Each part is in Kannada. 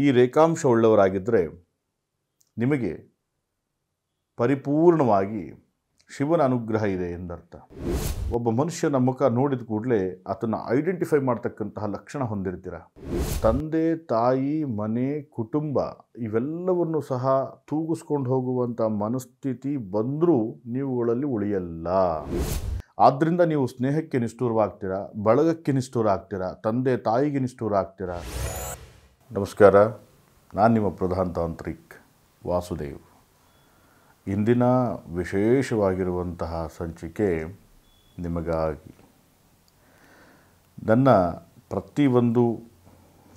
ಈ ಉಳ್ಳವರಾಗಿದ್ದರೆ ನಿಮಗೆ ಪರಿಪೂರ್ಣವಾಗಿ ಶಿವನ ಅನುಗ್ರಹ ಇದೆ ಎಂದರ್ಥ ಒಬ್ಬ ಮನುಷ್ಯನ ಮುಖ ನೋಡಿದ ಕೂಡಲೇ ಅದನ್ನು ಐಡೆಂಟಿಫೈ ಮಾಡ್ತಕ್ಕಂತಹ ಲಕ್ಷಣ ಹೊಂದಿರ್ತೀರ ತಂದೆ ತಾಯಿ ಮನೆ ಕುಟುಂಬ ಇವೆಲ್ಲವನ್ನು ಸಹ ತೂಗಿಸ್ಕೊಂಡು ಹೋಗುವಂಥ ಮನಸ್ಥಿತಿ ಬಂದರೂ ನೀವುಗಳಲ್ಲಿ ಉಳಿಯಲ್ಲ ಆದ್ದರಿಂದ ನೀವು ಸ್ನೇಹಕ್ಕೆ ನಿಷ್ಠೂರವಾಗ್ತೀರಾ ಬಳಗಕ್ಕೆ ನಿಷ್ಠೂರ ಆಗ್ತೀರಾ ತಂದೆ ತಾಯಿಗೆ ನಿಷ್ಠೂರ ಆಗ್ತೀರಾ ನಮಸ್ಕಾರ ನಾನು ನಿಮ್ಮ ಪ್ರಧಾನ ತಾಂತ್ರಿಕ್ ವಾಸುದೇವ್ ಇಂದಿನ ವಿಶೇಷವಾಗಿರುವಂತಹ ಸಂಚಿಕೆ ನಿಮಗಾಗಿ ನನ್ನ ಪ್ರತಿಯೊಂದು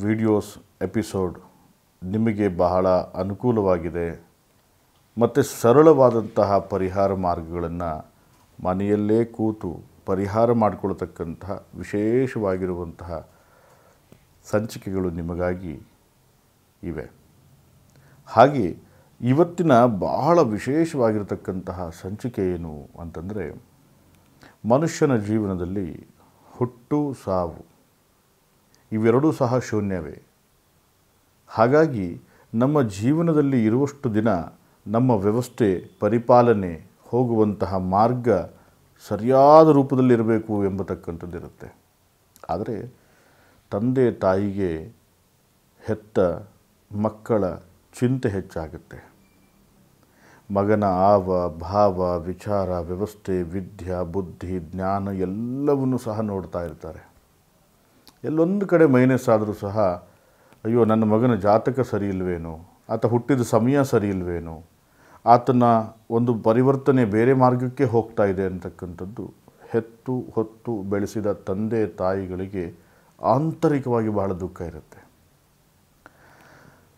ವಿಡಿಯೋಸ್ ಎಪಿಸೋಡ್ ನಿಮಗೆ ಬಹಳ ಅನುಕೂಲವಾಗಿದೆ ಮತ್ತು ಸರಳವಾದಂತಹ ಪರಿಹಾರ ಮಾರ್ಗಗಳನ್ನು ಮನೆಯಲ್ಲೇ ಕೂತು ಪರಿಹಾರ ಮಾಡಿಕೊಳ್ತಕ್ಕಂತಹ ವಿಶೇಷವಾಗಿರುವಂತಹ ಸಂಚಿಕೆಗಳು ನಿಮಗಾಗಿ ಇವೆ ಹಾಗೆ ಇವತ್ತಿನ ಬಹಳ ವಿಶೇಷವಾಗಿರತಕ್ಕಂತಹ ಸಂಚಿಕೆ ಏನು ಅಂತಂದರೆ ಮನುಷ್ಯನ ಜೀವನದಲ್ಲಿ ಹುಟ್ಟು ಸಾವು ಇವೆರಡೂ ಸಹ ಶೂನ್ಯವೇ ಹಾಗಾಗಿ ನಮ್ಮ ಜೀವನದಲ್ಲಿ ಇರುವಷ್ಟು ದಿನ ನಮ್ಮ ವ್ಯವಸ್ಥೆ ಪರಿಪಾಲನೆ ಹೋಗುವಂತಹ ಮಾರ್ಗ ಸರಿಯಾದ ರೂಪದಲ್ಲಿರಬೇಕು ಎಂಬತಕ್ಕಂಥದ್ದಿರುತ್ತೆ ಆದರೆ ತಂದೆ ತಾಯಿಗೆ ಹೆತ್ತ ಮಕ್ಕಳ ಚಿಂತೆ ಹೆಚ್ಚಾಗುತ್ತೆ ಮಗನ ಆವ ಭಾವ ವಿಚಾರ ವ್ಯವಸ್ಥೆ ವಿದ್ಯಾ ಬುದ್ಧಿ ಜ್ಞಾನ ಎಲ್ಲವನ್ನೂ ಸಹ ನೋಡ್ತಾ ಇರ್ತಾರೆ ಎಲ್ಲೊಂದು ಕಡೆ ಮೈನಸ್ ಆದರೂ ಸಹ ಅಯ್ಯೋ ನನ್ನ ಮಗನ ಜಾತಕ ಸರಿ ಇಲ್ವೇನೋ ಆತ ಹುಟ್ಟಿದ ಸಮಯ ಸರಿ ಇಲ್ವೇನೋ ಆತನ ಒಂದು ಪರಿವರ್ತನೆ ಬೇರೆ ಮಾರ್ಗಕ್ಕೆ ಹೋಗ್ತಾ ಇದೆ ಅಂತಕ್ಕಂಥದ್ದು ಹೆತ್ತು ಹೊತ್ತು ಬೆಳೆಸಿದ ತಂದೆ ತಾಯಿಗಳಿಗೆ ಆಂತರಿಕವಾಗಿ ಬಹಳ ದುಃಖ ಇರುತ್ತೆ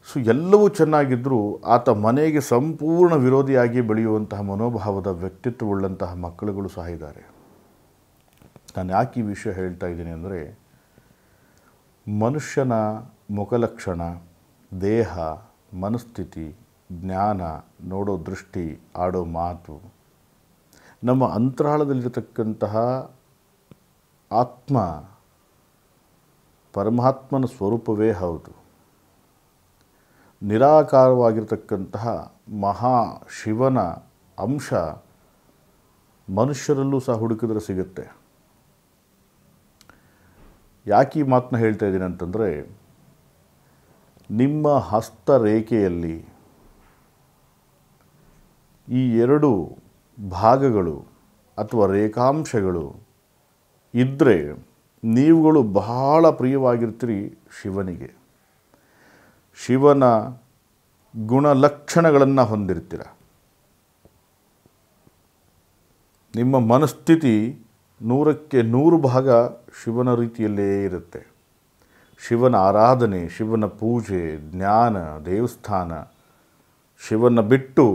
ಸೊ ಎಲ್ಲವೂ ಚೆನ್ನಾಗಿದ್ದರೂ ಆತ ಮನೆಗೆ ಸಂಪೂರ್ಣ ವಿರೋಧಿಯಾಗಿ ಬೆಳೆಯುವಂತಹ ಮನೋಭಾವದ ವ್ಯಕ್ತಿತ್ವವುಳ್ಳಂತಹ ಮಕ್ಕಳುಗಳು ಸಹ ಇದ್ದಾರೆ ನಾನು ಯಾಕೆ ಈ ವಿಷಯ ಹೇಳ್ತಾ ಇದ್ದೀನಿ ಅಂದರೆ ಮನುಷ್ಯನ ಮುಖಲಕ್ಷಣ ದೇಹ ಮನಸ್ಥಿತಿ ಜ್ಞಾನ ನೋಡೋ ದೃಷ್ಟಿ ಆಡೋ ಮಾತು ನಮ್ಮ ಅಂತರಾಳದಲ್ಲಿರತಕ್ಕಂತಹ ಆತ್ಮ ಪರಮಾತ್ಮನ ಸ್ವರೂಪವೇ ಹೌದು ನಿರಾಕಾರವಾಗಿರತಕ್ಕಂತಹ ಮಹಾ ಶಿವನ ಅಂಶ ಮನುಷ್ಯರಲ್ಲೂ ಸಹ ಹುಡುಕಿದ್ರೆ ಸಿಗುತ್ತೆ ಯಾಕೆ ಈ ಮಾತನ್ನ ಹೇಳ್ತಾ ಇದ್ದೀನಿ ಅಂತಂದರೆ ನಿಮ್ಮ ಹಸ್ತರೇಖೆಯಲ್ಲಿ ಈ ಎರಡು ಭಾಗಗಳು ಅಥವಾ ರೇಖಾಂಶಗಳು ಇದ್ದರೆ ನೀವುಗಳು ಬಹಳ ಪ್ರಿಯವಾಗಿರ್ತೀರಿ ಶಿವನಿಗೆ ಶಿವನ ಗುಣಲಕ್ಷಣಗಳನ್ನು ಹೊಂದಿರ್ತೀರ ನಿಮ್ಮ ಮನಸ್ಥಿತಿ ನೂರಕ್ಕೆ ನೂರು ಭಾಗ ಶಿವನ ರೀತಿಯಲ್ಲೇ ಇರುತ್ತೆ ಶಿವನ ಆರಾಧನೆ ಶಿವನ ಪೂಜೆ ಜ್ಞಾನ ದೇವಸ್ಥಾನ ಶಿವನ ಬಿಟ್ಟು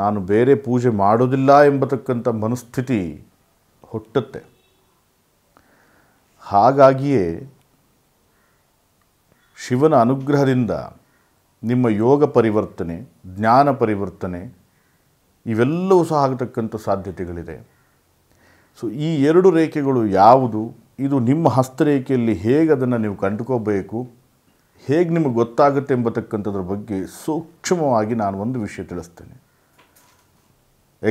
ನಾನು ಬೇರೆ ಪೂಜೆ ಮಾಡೋದಿಲ್ಲ ಎಂಬತಕ್ಕಂಥ ಮನಸ್ಥಿತಿ ಹುಟ್ಟುತ್ತೆ ಹಾಗಾಗಿಯೇ ಶಿವನ ಅನುಗ್ರಹದಿಂದ ನಿಮ್ಮ ಯೋಗ ಪರಿವರ್ತನೆ ಜ್ಞಾನ ಪರಿವರ್ತನೆ ಇವೆಲ್ಲವೂ ಸಹ ಆಗತಕ್ಕಂಥ ಸಾಧ್ಯತೆಗಳಿದೆ ಸೊ ಈ ಎರಡು ರೇಖೆಗಳು ಯಾವುದು ಇದು ನಿಮ್ಮ ಹಸ್ತರೇಖೆಯಲ್ಲಿ ಹೇಗೆ ಅದನ್ನು ನೀವು ಕಂಡುಕೋಬೇಕು ಹೇಗೆ ನಿಮಗೆ ಗೊತ್ತಾಗುತ್ತೆ ಎಂಬತಕ್ಕಂಥದ್ರ ಬಗ್ಗೆ ಸೂಕ್ಷ್ಮವಾಗಿ ನಾನು ಒಂದು ವಿಷಯ ತಿಳಿಸ್ತೇನೆ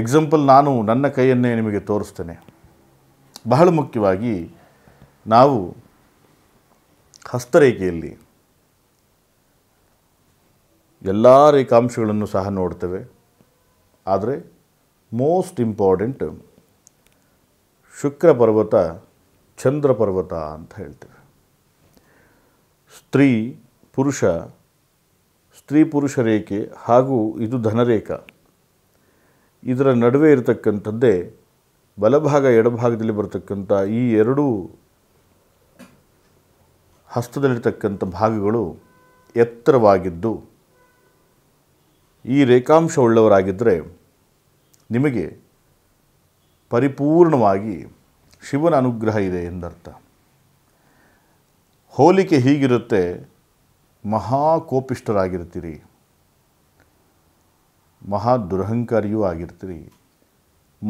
ಎಕ್ಸಾಂಪಲ್ ನಾನು ನನ್ನ ಕೈಯನ್ನೇ ನಿಮಗೆ ತೋರಿಸ್ತೇನೆ ಬಹಳ ಮುಖ್ಯವಾಗಿ ನಾವು ಹಸ್ತರೇಖೆಯಲ್ಲಿ ಎಲ್ಲ ರೇಖಾಂಶಗಳನ್ನು ಸಹ ನೋಡ್ತೇವೆ ಆದರೆ ಮೋಸ್ಟ್ ಇಂಪಾರ್ಟೆಂಟ್ ಶುಕ್ರ ಪರ್ವತ ಚಂದ್ರ ಪರ್ವತ ಅಂತ ಹೇಳ್ತೇವೆ ಸ್ತ್ರೀ ಪುರುಷ ಸ್ತ್ರೀ ಪುರುಷ ರೇಖೆ ಹಾಗೂ ಇದು ಧನರೇಖಾ ಇದರ ನಡುವೆ ಇರತಕ್ಕಂಥದ್ದೇ ಬಲಭಾಗ ಎಡಭಾಗದಲ್ಲಿ ಬರತಕ್ಕಂಥ ಈ ಎರಡೂ ಹಸ್ತದಲ್ಲಿರ್ತಕ್ಕಂಥ ಭಾಗಗಳು ಎತ್ತರವಾಗಿದ್ದು ಈ ಉಳ್ಳವರಾಗಿದ್ದರೆ ನಿಮಗೆ ಪರಿಪೂರ್ಣವಾಗಿ ಶಿವನ ಅನುಗ್ರಹ ಇದೆ ಎಂದರ್ಥ ಹೋಲಿಕೆ ಹೀಗಿರುತ್ತೆ ಮಹಾಕೋಪಿಷ್ಟರಾಗಿರ್ತೀರಿ ಮಹಾ ದುರಹಂಕಾರಿಯೂ ಆಗಿರ್ತೀರಿ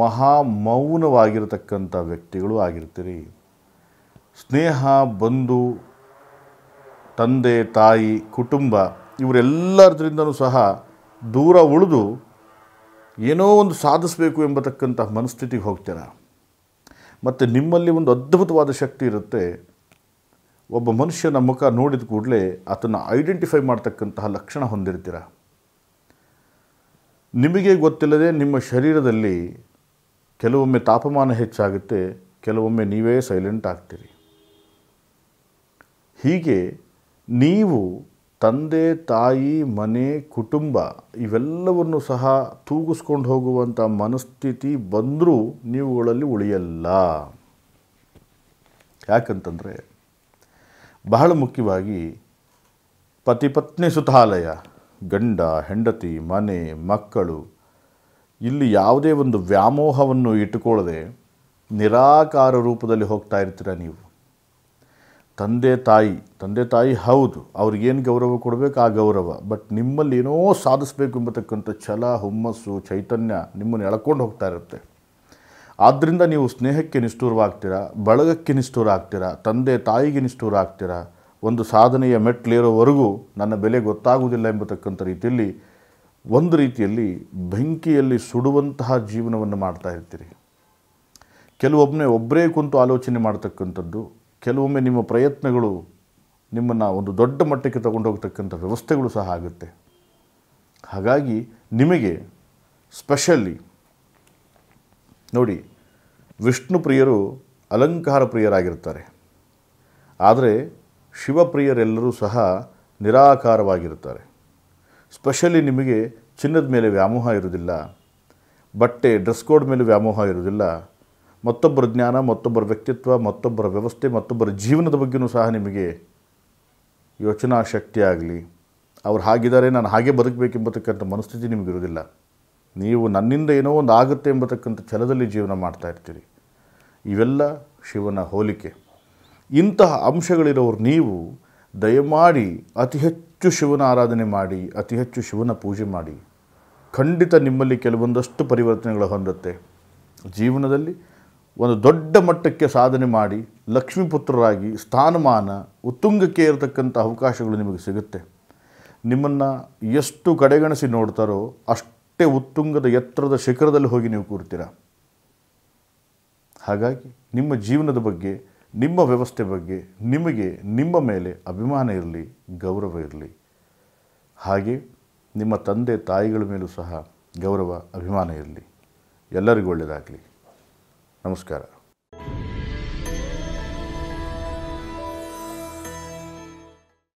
ಮಹಾ ಮೌನವಾಗಿರತಕ್ಕಂಥ ವ್ಯಕ್ತಿಗಳು ಆಗಿರ್ತೀರಿ ಸ್ನೇಹ ಬಂಧು ತಂದೆ ತಾಯಿ ಕುಟುಂಬ ಇವರೆಲ್ಲರದ್ರಿಂದನೂ ಸಹ ದೂರ ಉಳಿದು ಏನೋ ಒಂದು ಸಾಧಿಸಬೇಕು ಎಂಬತಕ್ಕಂತಹ ಮನಸ್ಥಿತಿಗೆ ಹೋಗ್ತೀರ ಮತ್ತು ನಿಮ್ಮಲ್ಲಿ ಒಂದು ಅದ್ಭುತವಾದ ಶಕ್ತಿ ಇರುತ್ತೆ ಒಬ್ಬ ಮನುಷ್ಯನ ಮುಖ ನೋಡಿದ ಕೂಡಲೇ ಅದನ್ನು ಐಡೆಂಟಿಫೈ ಮಾಡ್ತಕ್ಕಂತಹ ಲಕ್ಷಣ ಹೊಂದಿರ್ತೀರ ನಿಮಗೆ ಗೊತ್ತಿಲ್ಲದೆ ನಿಮ್ಮ ಶರೀರದಲ್ಲಿ ಕೆಲವೊಮ್ಮೆ ತಾಪಮಾನ ಹೆಚ್ಚಾಗುತ್ತೆ ಕೆಲವೊಮ್ಮೆ ನೀವೇ ಸೈಲೆಂಟ್ ಆಗ್ತೀರಿ ಹೀಗೆ ನೀವು ತಂದೆ ತಾಯಿ ಮನೆ ಕುಟುಂಬ ಇವೆಲ್ಲವನ್ನು ಸಹ ತೂಗಿಸ್ಕೊಂಡು ಹೋಗುವಂಥ ಮನಸ್ಥಿತಿ ಬಂದರೂ ನೀವುಗಳಲ್ಲಿ ಉಳಿಯಲ್ಲ ಯಾಕಂತಂದರೆ ಬಹಳ ಮುಖ್ಯವಾಗಿ ಪತಿಪತ್ನಿ ಸುತಾಲಯ ಗಂಡ ಹೆಂಡತಿ ಮನೆ ಮಕ್ಕಳು ಇಲ್ಲಿ ಯಾವುದೇ ಒಂದು ವ್ಯಾಮೋಹವನ್ನು ಇಟ್ಟುಕೊಳ್ಳದೆ ನಿರಾಕಾರ ರೂಪದಲ್ಲಿ ಹೋಗ್ತಾ ಇರ್ತೀರ ನೀವು ತಂದೆ ತಾಯಿ ತಂದೆ ತಾಯಿ ಹೌದು ಅವ್ರಿಗೇನು ಗೌರವ ಕೊಡಬೇಕು ಆ ಗೌರವ ಬಟ್ ನಿಮ್ಮಲ್ಲಿ ಏನೋ ಸಾಧಿಸಬೇಕು ಎಂಬತಕ್ಕಂಥ ಛಲ ಹುಮ್ಮಸ್ಸು ಚೈತನ್ಯ ನಿಮ್ಮನ್ನು ಎಳ್ಕೊಂಡು ಹೋಗ್ತಾ ಇರುತ್ತೆ ಆದ್ದರಿಂದ ನೀವು ಸ್ನೇಹಕ್ಕೆ ನಿಷ್ಠೂರವಾಗ್ತೀರಾ ಬಳಗಕ್ಕೆ ನಿಷ್ಠೂರ ಆಗ್ತೀರಾ ತಂದೆ ತಾಯಿಗೆ ನಿಷ್ಠೂರ ಆಗ್ತೀರಾ ಒಂದು ಸಾಧನೆಯ ಮೆಟ್ಲೇರೋವರೆಗೂ ನನ್ನ ಬೆಲೆ ಗೊತ್ತಾಗುವುದಿಲ್ಲ ಎಂಬತಕ್ಕಂಥ ರೀತಿಯಲ್ಲಿ ಒಂದು ರೀತಿಯಲ್ಲಿ ಬೆಂಕಿಯಲ್ಲಿ ಸುಡುವಂತಹ ಜೀವನವನ್ನು ಮಾಡ್ತಾ ಇರ್ತೀರಿ ಕೆಲವೊಬ್ಬನೇ ಒಬ್ಬರೇ ಕುಂತು ಆಲೋಚನೆ ಮಾಡ್ತಕ್ಕಂಥದ್ದು ಕೆಲವೊಮ್ಮೆ ನಿಮ್ಮ ಪ್ರಯತ್ನಗಳು ನಿಮ್ಮನ್ನು ಒಂದು ದೊಡ್ಡ ಮಟ್ಟಕ್ಕೆ ಹೋಗ್ತಕ್ಕಂಥ ವ್ಯವಸ್ಥೆಗಳು ಸಹ ಆಗುತ್ತೆ ಹಾಗಾಗಿ ನಿಮಗೆ ಸ್ಪೆಷಲಿ ನೋಡಿ ವಿಷ್ಣು ಪ್ರಿಯರು ಅಲಂಕಾರ ಪ್ರಿಯರಾಗಿರ್ತಾರೆ ಆದರೆ ಶಿವಪ್ರಿಯರೆಲ್ಲರೂ ಸಹ ನಿರಾಕಾರವಾಗಿರುತ್ತಾರೆ ಸ್ಪೆಷಲಿ ನಿಮಗೆ ಚಿನ್ನದ ಮೇಲೆ ವ್ಯಾಮೋಹ ಇರುವುದಿಲ್ಲ ಬಟ್ಟೆ ಡ್ರೆಸ್ ಕೋಡ್ ಮೇಲೆ ವ್ಯಾಮೋಹ ಇರುವುದಿಲ್ಲ ಮತ್ತೊಬ್ಬರ ಜ್ಞಾನ ಮತ್ತೊಬ್ಬರ ವ್ಯಕ್ತಿತ್ವ ಮತ್ತೊಬ್ಬರ ವ್ಯವಸ್ಥೆ ಮತ್ತೊಬ್ಬರ ಜೀವನದ ಬಗ್ಗೆಯೂ ಸಹ ನಿಮಗೆ ಯೋಚನಾ ಶಕ್ತಿ ಆಗಲಿ ಅವ್ರು ಹಾಗಿದ್ದಾರೆ ನಾನು ಹಾಗೆ ಬದುಕಬೇಕೆಂಬತಕ್ಕಂಥ ಮನಸ್ಥಿತಿ ನಿಮಗಿರೋದಿಲ್ಲ ನೀವು ನನ್ನಿಂದ ಏನೋ ಒಂದು ಆಗುತ್ತೆ ಎಂಬತಕ್ಕಂಥ ಛಲದಲ್ಲಿ ಜೀವನ ಮಾಡ್ತಾ ಇರ್ತೀರಿ ಇವೆಲ್ಲ ಶಿವನ ಹೋಲಿಕೆ ಇಂತಹ ಅಂಶಗಳಿರೋರು ನೀವು ದಯಮಾಡಿ ಅತಿ ಹೆಚ್ಚು ಶಿವನ ಆರಾಧನೆ ಮಾಡಿ ಅತಿ ಹೆಚ್ಚು ಶಿವನ ಪೂಜೆ ಮಾಡಿ ಖಂಡಿತ ನಿಮ್ಮಲ್ಲಿ ಕೆಲವೊಂದಷ್ಟು ಪರಿವರ್ತನೆಗಳು ಹೊಂದುತ್ತೆ ಜೀವನದಲ್ಲಿ ಒಂದು ದೊಡ್ಡ ಮಟ್ಟಕ್ಕೆ ಸಾಧನೆ ಮಾಡಿ ಲಕ್ಷ್ಮೀಪುತ್ರರಾಗಿ ಸ್ಥಾನಮಾನ ಉತ್ತುಂಗಕ್ಕೆ ಇರತಕ್ಕಂಥ ಅವಕಾಶಗಳು ನಿಮಗೆ ಸಿಗುತ್ತೆ ನಿಮ್ಮನ್ನು ಎಷ್ಟು ಕಡೆಗಣಿಸಿ ನೋಡ್ತಾರೋ ಅಷ್ಟೇ ಉತ್ತುಂಗದ ಎತ್ತರದ ಶಿಖರದಲ್ಲಿ ಹೋಗಿ ನೀವು ಕೂರ್ತೀರ ಹಾಗಾಗಿ ನಿಮ್ಮ ಜೀವನದ ಬಗ್ಗೆ ನಿಮ್ಮ ವ್ಯವಸ್ಥೆ ಬಗ್ಗೆ ನಿಮಗೆ ನಿಮ್ಮ ಮೇಲೆ ಅಭಿಮಾನ ಇರಲಿ ಗೌರವ ಇರಲಿ ಹಾಗೆ ನಿಮ್ಮ ತಂದೆ ತಾಯಿಗಳ ಮೇಲೂ ಸಹ ಗೌರವ ಅಭಿಮಾನ ಇರಲಿ ಎಲ್ಲರಿಗೂ ಒಳ್ಳೆಯದಾಗಲಿ നമസ്കാരം